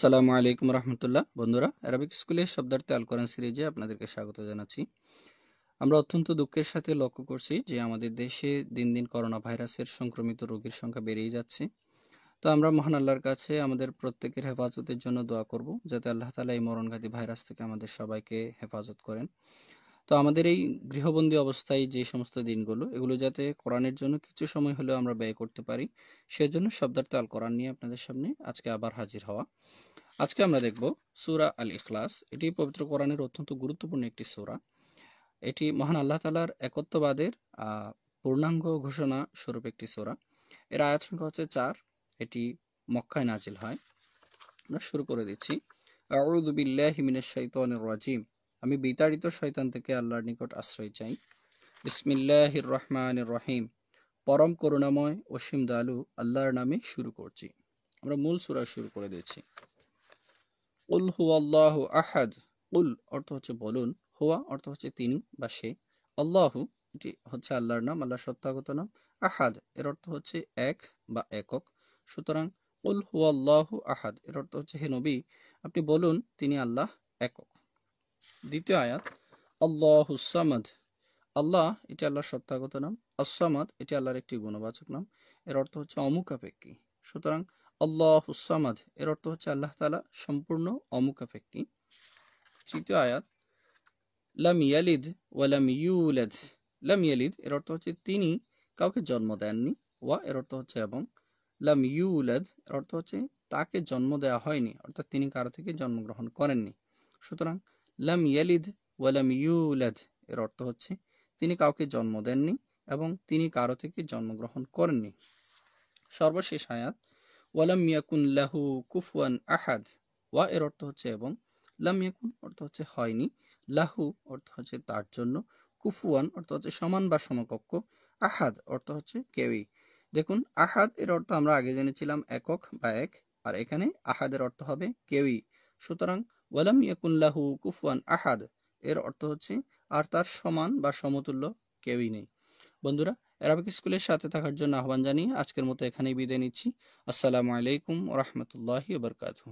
সালামু আলাইকুম রহমতুল্লাহ বন্ধুরা অ্যারাবিক স্কুলের শব্দার্থে আল কোরআন সিরিজে আপনাদেরকে স্বাগত জানাচ্ছি আমরা অত্যন্ত দুঃখের সাথে লক্ষ্য করছি যে আমাদের দেশে দিন দিন করোনা ভাইরাসের সংক্রমিত রোগীর সংখ্যা বেড়েই যাচ্ছে তো আমরা মহান আল্লাহর কাছে আমাদের প্রত্যেকের হেফাজতের জন্য দোয়া করব যাতে আল্লাহ তালা এই মরণঘাতী ভাইরাস থেকে আমাদের সবাইকে হেফাজত করেন তো আমাদের এই গৃহবন্দী অবস্থায় যে সমস্ত দিনগুলো এগুলো যাতে কোরআনের জন্য কিছু সময় হলেও আমরা ব্যয় করতে পারি সেজন্য শব্দার্থ আল কোরআন নিয়ে আপনাদের সামনে আজকে আবার হাজির হওয়া আজকে আমরা দেখব সুরা আল ইখলাস এটি পবিত্র কোরআনের অত্যন্ত গুরুত্বপূর্ণ একটি সুরা এটি মহান আল্লাহ তালার একত্ববাদের পূর্ণাঙ্গ ঘোষণা স্বরূপ একটি সোরা এর আয়াত সংখ্যা হচ্ছে চার এটি মক্কায় নাজিল হয় আমরা শুরু করে দিচ্ছি আউযু বিল্লাহি মিনাশ শাইতানির রাজিম আমি বিতাড়িত শয়তান থেকে আল্লাহর নিকট আশ্রয় চাই ইসমিল্লাহ রহমান রহিম পরম করুণাময় অসীম দালু আল্লাহর নামে শুরু করছি আমরা মূল সুরা শুরু করে দিচ্ছি উল হু আল্লাহ আহাদ উল অর্থ হচ্ছে বলুন হুয়া অর্থ হচ্ছে তিনি বা সে আল্লাহু এটি হচ্ছে আল্লাহর নাম আল্লাহর সত্যাগত নাম আহাদ এর অর্থ হচ্ছে এক বা একক সুতরাং উল হু আল্লাহ আহাদ এর অর্থ হচ্ছে হে নবী আপনি বলুন তিনি আল্লাহ একক দ্বিতীয় আয়াত আল্লাহ হুসামাদ আল্লাহ এটি আল্লাহর সত্যাগত নাম আসামাদ এটি আল্লাহর একটি গুণবাচক নাম এর অর্থ হচ্ছে অমুকাপেক্ষী সুতরাং আল্লাহ হুসামাদ এর অর্থ হচ্ছে আল্লাহ তালা সম্পূর্ণ অমুকাপেক্ষী তৃতীয় আয়াত লাম ইয়ালিদ ওয়ালাম ইউলেদ লাম ইয়ালিদ এর অর্থ হচ্ছে তিনি কাউকে জন্ম দেননি ওয়া এর অর্থ হচ্ছে এবং লাম ইউলাদ এর অর্থ হচ্ছে তাকে জন্ম দেওয়া হয়নি অর্থাৎ তিনি কারো থেকে জন্মগ্রহণ করেননি সুতরাং লাম ইয়ালিদ ওয়ালাম ইউলাদ এর অর্থ হচ্ছে তিনি কাউকে জন্ম দেননি এবং তিনি কারো থেকে জন্মগ্রহণ করেননি সর্বশেষ আয়াত ওয়ালাম ইয়াকুন লাহু কুফওয়ান আহাদ ওয়া এর অর্থ হচ্ছে এবং লাম ইয়াকুন অর্থ হচ্ছে হয়নি লাহু অর্থ হচ্ছে তার জন্য কুফুয়ান অর্থ হচ্ছে সমান বা সমকক্ষ আহাদ অর্থ হচ্ছে কেউই দেখুন আহাদ এর অর্থ আমরা আগে জেনেছিলাম একক বা এক আর এখানে আহাদের অর্থ হবে কেউই সুতরাং ওয়ালাম ইয়াকুল্লাহু কুফওয়ান আহাদ এর অর্থ হচ্ছে আর তার সমান বা সমতুল্য কেউই নেই বন্ধুরা অ্যারাবিক স্কুলের সাথে থাকার জন্য আহ্বান জানিয়ে আজকের মতো এখানেই বিদায় নিচ্ছি আসসালামু আলাইকুম রহমতুল্লাহি বরকাতু